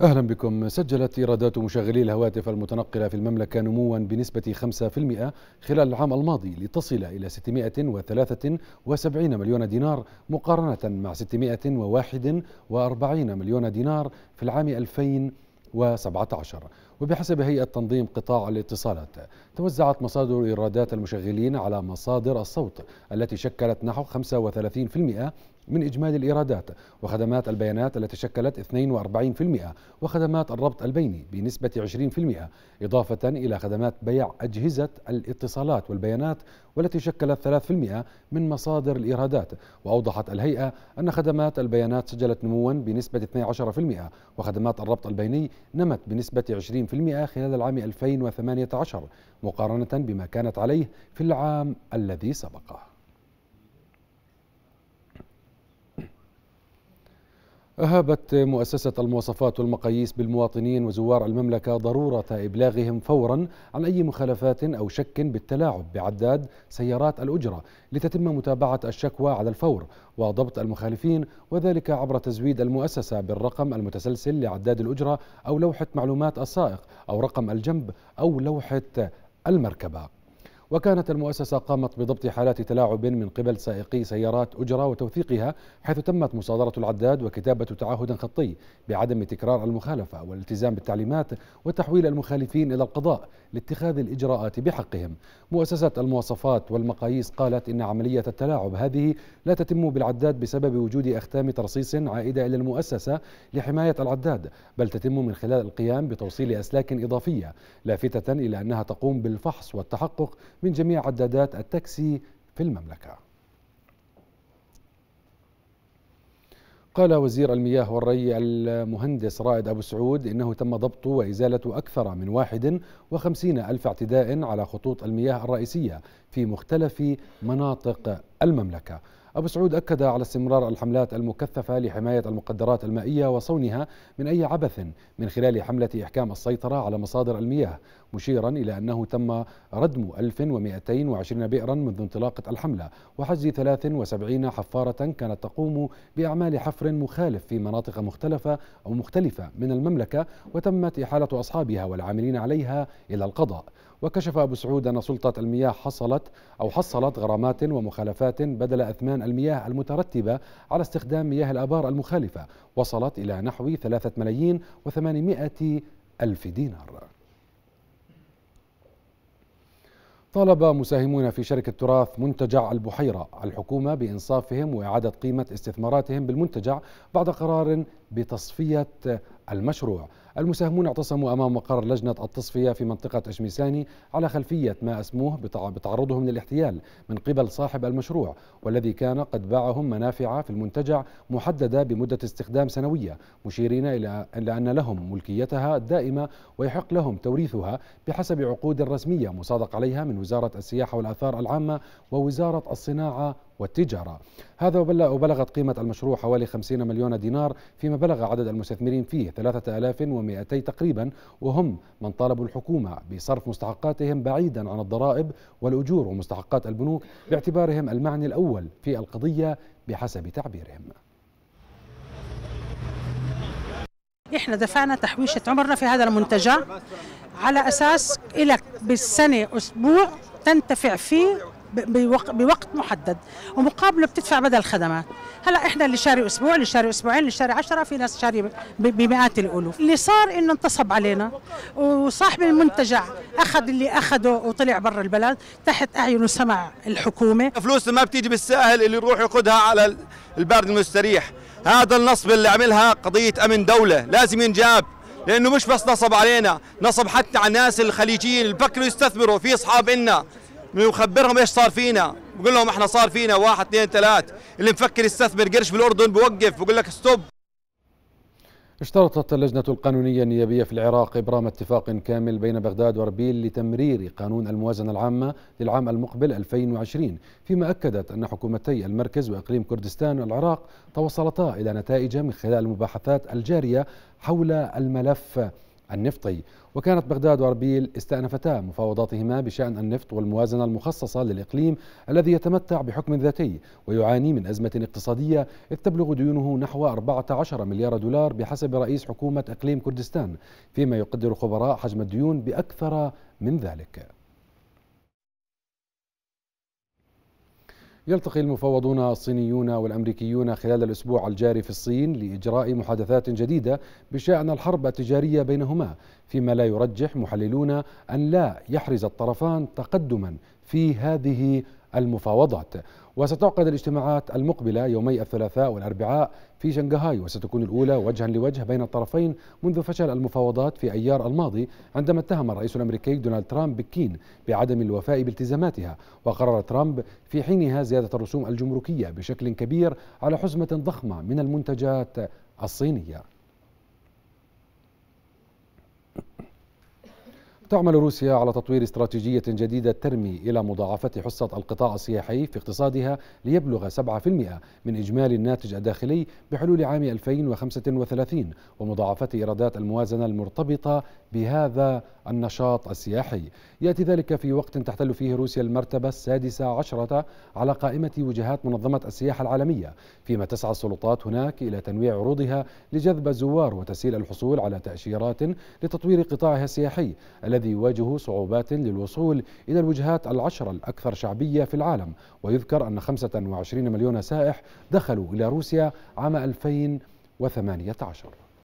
أهلا بكم سجلت إيرادات مشغلي الهواتف المتنقلة في المملكة نموا بنسبة 5% خلال العام الماضي لتصل إلى 673 مليون دينار مقارنة مع 641 مليون دينار في العام 2017 وبحسب هيئة تنظيم قطاع الاتصالات توزعت مصادر إيرادات المشغلين على مصادر الصوت التي شكلت نحو 35% من إجمالي الإيرادات وخدمات البيانات التي شكلت 42% وخدمات الربط البيني بنسبة 20% إضافة إلى خدمات بيع أجهزة الاتصالات والبيانات والتي شكلت 3% من مصادر الإيرادات وأوضحت الهيئة أن خدمات البيانات سجلت نموا بنسبة 12% وخدمات الربط البيني نمت بنسبة خلال العام 2018 مقارنة بما كانت عليه في العام الذي سبقه أهابت مؤسسة المواصفات والمقاييس بالمواطنين وزوار المملكة ضرورة إبلاغهم فورا عن أي مخالفات أو شك بالتلاعب بعداد سيارات الأجرة لتتم متابعة الشكوى على الفور وضبط المخالفين وذلك عبر تزويد المؤسسة بالرقم المتسلسل لعداد الأجرة أو لوحة معلومات السائق أو رقم الجنب أو لوحة المركبة وكانت المؤسسة قامت بضبط حالات تلاعب من قبل سائقي سيارات أجرة وتوثيقها حيث تمت مصادرة العداد وكتابة تعهد خطي بعدم تكرار المخالفة والالتزام بالتعليمات وتحويل المخالفين إلى القضاء لاتخاذ الإجراءات بحقهم مؤسسة المواصفات والمقاييس قالت إن عملية التلاعب هذه لا تتم بالعداد بسبب وجود أختام ترصيص عائدة إلى المؤسسة لحماية العداد بل تتم من خلال القيام بتوصيل أسلاك إضافية لافتة إلى أنها تقوم بالفحص والتحقق من جميع عدادات التاكسي في المملكه قال وزير المياه والري المهندس رائد أبو سعود إنه تم ضبط وإزالة أكثر من واحد وخمسين ألف اعتداء على خطوط المياه الرئيسية في مختلف مناطق المملكة أبو سعود أكد على استمرار الحملات المكثفة لحماية المقدرات المائية وصونها من أي عبث من خلال حملة إحكام السيطرة على مصادر المياه مشيرا إلى أنه تم ردم 1220 بئرا منذ انطلاقة الحملة وحجز 73 حفارة كانت تقوم بأعمال حفر مخالف في مناطق مختلفة أو مختلفة من المملكة وتمت إحالة أصحابها والعاملين عليها إلى القضاء وكشف أبو سعود أن سلطة المياه حصلت أو حصلت غرامات ومخالفات بدل أثمان المياه المترتبة على استخدام مياه الآبار المخالفة وصلت إلى نحو ثلاثة ملايين وثمانمائة ألف دينار طالب مساهمون في شركة تراث منتجع البحيرة الحكومة بإنصافهم وإعادة قيمة استثماراتهم بالمنتجع بعد قرار بتصفية المشروع المساهمون اعتصموا أمام مقر لجنة التصفية في منطقة أشميساني على خلفية ما أسموه بتعرضهم للاحتيال من قبل صاحب المشروع والذي كان قد باعهم منافع في المنتجع محددة بمدة استخدام سنوية مشيرين إلى أن لهم ملكيتها الدائمة ويحق لهم توريثها بحسب عقود رسمية مصادق عليها من وزارة السياحة والآثار العامة ووزارة الصناعة والتجارة هذا وبلغت قيمة المشروع حوالي 50 مليون دينار فيما بلغ عدد المستثمرين فيه 3200 تقريبا وهم من طالبوا الحكومة بصرف مستحقاتهم بعيدا عن الضرائب والأجور ومستحقات البنوك باعتبارهم المعني الأول في القضية بحسب تعبيرهم احنا دفعنا تحويشة عمرنا في هذا المنتجع على أساس لك بالسنة أسبوع تنتفع فيه بوقت محدد ومقابله بتدفع بدل الخدمات هلا احنا اللي شاري اسبوع اللي شاري اسبوعين اللي شاري 10 في ناس شاري بمئات الالوف اللي صار انه انتصب علينا وصاحب المنتجع اخذ اللي اخذه وطلع برا البلد تحت اعينه سمع الحكومه فلوس ما بتيجي بالساهل اللي يروح ياخذها على البرد المستريح هذا النصب اللي عملها قضيه امن دوله لازم ينجاب لانه مش بس نصب علينا نصب حتى على الناس الخليجيين اللي بكروا يستثمروا في اصحاب إلنا ونخبرهم ايش صار فينا بقول لهم احنا صار فينا واحد اثنين ثلاث اللي مفكر يستثمر قرش بالاردن بوقف بقول لك ستوب اشترطت اللجنة القانونية النيابية في العراق إبرام اتفاق كامل بين بغداد وربيل لتمرير قانون الموازنة العامة للعام المقبل 2020 فيما أكدت أن حكومتي المركز وإقليم كردستان والعراق توصلتا إلى نتائج من خلال المباحثات الجارية حول الملف النفطي وكانت بغداد وأربيل استأنفتا مفاوضاتهما بشأن النفط والموازنة المخصصة للإقليم الذي يتمتع بحكم ذاتي ويعاني من أزمة اقتصادية إذ تبلغ ديونه نحو 14 مليار دولار بحسب رئيس حكومة إقليم كردستان فيما يقدر خبراء حجم الديون بأكثر من ذلك يلتقي المفوضون الصينيون والامريكيون خلال الاسبوع الجاري في الصين لاجراء محادثات جديده بشان الحرب التجاريه بينهما فيما لا يرجح محللون ان لا يحرز الطرفان تقدما في هذه المفاوضات وستعقد الاجتماعات المقبلة يومي الثلاثاء والأربعاء في شنغهاي وستكون الأولى وجها لوجه بين الطرفين منذ فشل المفاوضات في أيار الماضي عندما اتهم الرئيس الأمريكي دونالد ترامب بكين بعدم الوفاء بالتزاماتها وقرر ترامب في حينها زيادة الرسوم الجمركية بشكل كبير على حزمة ضخمة من المنتجات الصينية تعمل روسيا على تطوير استراتيجية جديدة ترمي إلى مضاعفة حصة القطاع السياحي في اقتصادها ليبلغ 7% من إجمالي الناتج الداخلي بحلول عام 2035 ومضاعفة إيرادات الموازنة المرتبطة بهذا النشاط السياحي يأتي ذلك في وقت تحتل فيه روسيا المرتبة السادسة عشرة على قائمة وجهات منظمة السياحة العالمية فيما تسعى السلطات هناك إلى تنويع عروضها لجذب الزوار وتسهيل الحصول على تأشيرات لتطوير قطاعها السياحي الذي يواجه صعوبات للوصول إلى الوجهات العشرة الأكثر شعبية في العالم ويذكر أن 25 مليون سائح دخلوا إلى روسيا عام 2018